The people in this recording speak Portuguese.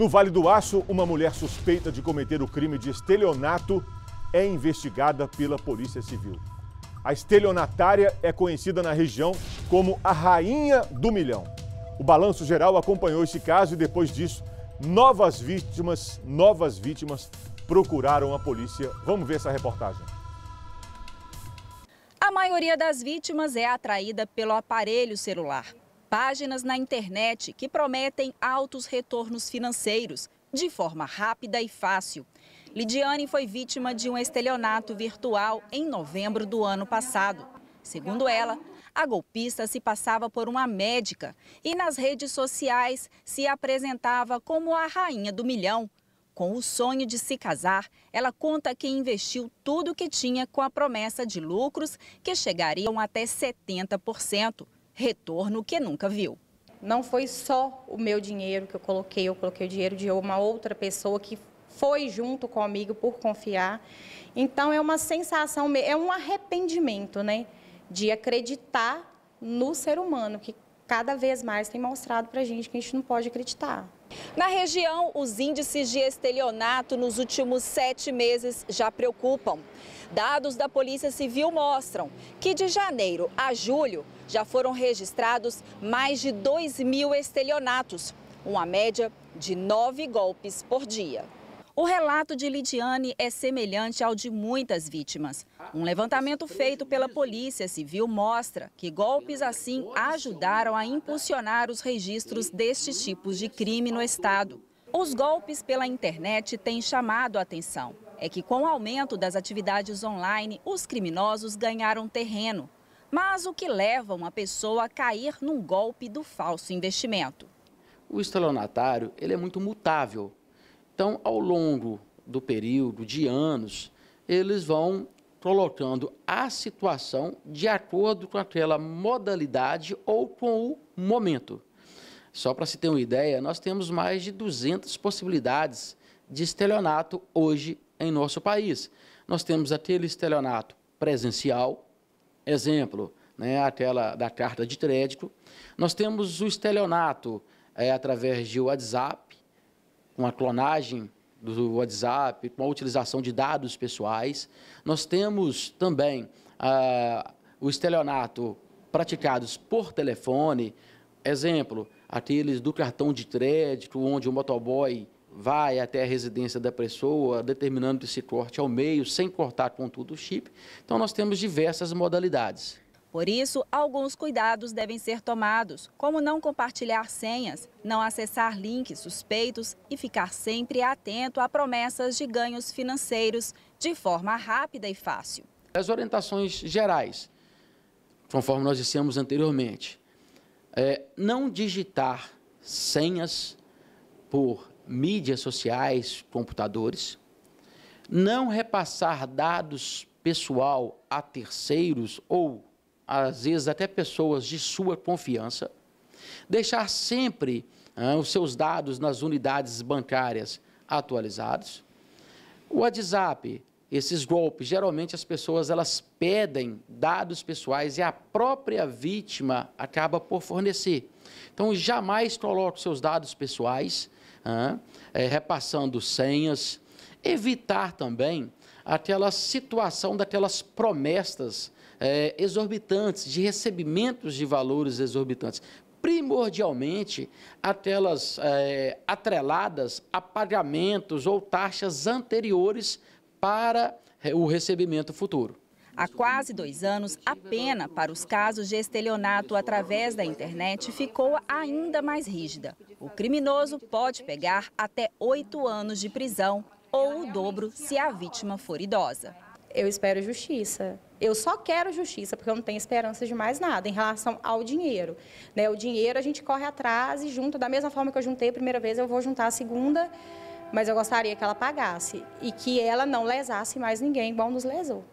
No Vale do Aço, uma mulher suspeita de cometer o crime de estelionato é investigada pela Polícia Civil. A estelionatária é conhecida na região como a Rainha do Milhão. O Balanço Geral acompanhou esse caso e depois disso, novas vítimas, novas vítimas procuraram a polícia. Vamos ver essa reportagem. A maioria das vítimas é atraída pelo aparelho celular páginas na internet que prometem altos retornos financeiros, de forma rápida e fácil. Lidiane foi vítima de um estelionato virtual em novembro do ano passado. Segundo ela, a golpista se passava por uma médica e nas redes sociais se apresentava como a rainha do milhão. Com o sonho de se casar, ela conta que investiu tudo o que tinha com a promessa de lucros que chegariam até 70% retorno que nunca viu. Não foi só o meu dinheiro que eu coloquei, eu coloquei o dinheiro de uma outra pessoa que foi junto comigo por confiar. Então é uma sensação, é um arrependimento, né, de acreditar no ser humano que cada vez mais tem mostrado para gente que a gente não pode acreditar. Na região, os índices de estelionato nos últimos sete meses já preocupam. Dados da Polícia Civil mostram que de janeiro a julho já foram registrados mais de 2 mil estelionatos, uma média de nove golpes por dia. O relato de Lidiane é semelhante ao de muitas vítimas. Um levantamento feito pela Polícia Civil mostra que golpes assim ajudaram a impulsionar os registros destes tipos de crime no Estado. Os golpes pela internet têm chamado a atenção. É que com o aumento das atividades online, os criminosos ganharam terreno. Mas o que leva uma pessoa a cair num golpe do falso investimento? O estelionatário ele é muito mutável então, ao longo do período, de anos, eles vão colocando a situação de acordo com aquela modalidade ou com o momento. Só para se ter uma ideia, nós temos mais de 200 possibilidades de estelionato hoje em nosso país. Nós temos aquele estelionato presencial, exemplo, né, aquela da carta de crédito. Nós temos o estelionato é, através de WhatsApp, com a clonagem do WhatsApp, com a utilização de dados pessoais. Nós temos também ah, o estelionato praticados por telefone, exemplo, aqueles do cartão de crédito, onde o motoboy vai até a residência da pessoa, determinando esse corte ao meio, sem cortar contudo o chip. Então, nós temos diversas modalidades. Por isso, alguns cuidados devem ser tomados, como não compartilhar senhas, não acessar links suspeitos e ficar sempre atento a promessas de ganhos financeiros de forma rápida e fácil. As orientações gerais, conforme nós dissemos anteriormente, é não digitar senhas por mídias sociais, computadores, não repassar dados pessoal a terceiros ou às vezes até pessoas de sua confiança, deixar sempre ah, os seus dados nas unidades bancárias atualizados. O WhatsApp, esses golpes, geralmente as pessoas elas pedem dados pessoais e a própria vítima acaba por fornecer. Então, jamais coloque seus dados pessoais, ah, é, repassando senhas. Evitar também aquela situação daquelas promessas é, exorbitantes, de recebimentos de valores exorbitantes, primordialmente aquelas é, atreladas a pagamentos ou taxas anteriores para é, o recebimento futuro. Há quase dois anos, a pena para os casos de estelionato através da internet ficou ainda mais rígida. O criminoso pode pegar até oito anos de prisão ou o dobro se a vítima for idosa eu espero justiça. Eu só quero justiça, porque eu não tenho esperança de mais nada em relação ao dinheiro. Né? O dinheiro a gente corre atrás e junta, da mesma forma que eu juntei a primeira vez, eu vou juntar a segunda, mas eu gostaria que ela pagasse e que ela não lesasse mais ninguém, igual nos lesou.